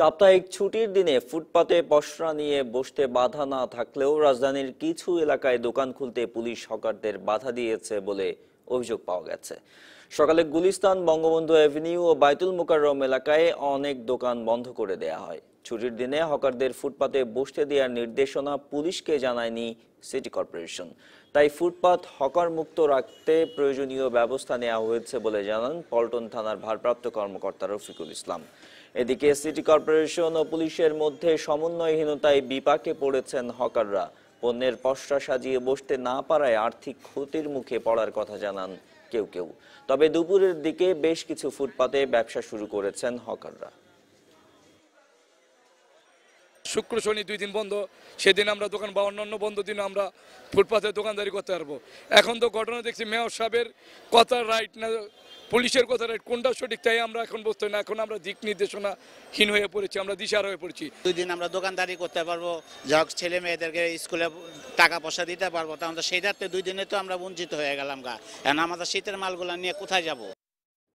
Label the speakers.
Speaker 1: সাপ্তাহিক ছুটির দিনে ফুটপাতে পশরা নিয়ে বসতে বাধা না থাকলেও রাজধানীর কিছু এলাকায় দোকান খুলতে পুলিশ হকারদের বাধা দিয়েছে বলে অভিযোগ পাওয়া গেছে সকালে গুলিস্তান বঙ্গবন্ধু অ্যাভিনিউ ও বাইতুল মোকাররম এলাকায় অনেক দোকান বন্ধ করে দেয়া হয় ছুটির দিনে হকারদের ফুটপাতে বসতে দেওয়ার নির্দেশনা পুলিশকে জানায়নি সিটি কর্পোরেশন তাই ফুটপাত হকার মুক্ত রাখতে প্রয়োজনীয় ব্যবস্থা নেওয়া হয়েছে বলে জানান পল্টন থানার ভারপ্রাপ্ত কর্মকর্তা রফিকুল ইসলাম এদিকে সিটি কর্পোরেশন ও পুলিশের মধ্যে সমন্বয়হীনতায় বিপাকে পড়েছেন হকাররা পণ্যের পসরা সাজিয়ে বসতে না পারায় আর্থিক ক্ষতির মুখে পড়ার কথা জানান কেউ কেউ তবে দুপুরের দিকে বেশ কিছু ফুটপাতে ব্যবসা শুরু করেছেন হকাররা
Speaker 2: শুক্র শনি দুই দিন বন্ধ সেদিন আমরা দোকান বা অন্যান্য বন্ধ দিন আমরা ফুটপাথে দোকানদারি করতে পারবো এখন তো ঘটনা দেখছি মেয়র সাহেবের কথা রাইট না পুলিশের কথাটা কোনটা সঠিক তাই আমরা এখন বসতে না এখন আমরা দিক নির্দেশনা হীন হয়ে পড়েছি আমরা দিশার হয়ে পড়েছি দুই দিন আমরা দোকানদারি করতে পারবো যা ছেলে মেয়েদেরকে স্কুলে টাকা পয়সা দিতে পারবো তাহলে সেই রাত্রে দুই দিনে তো আমরা বঞ্চিত হয়ে গেলাম গা এখন আমাদের শীতের মালগুলো নিয়ে কোথায় যাব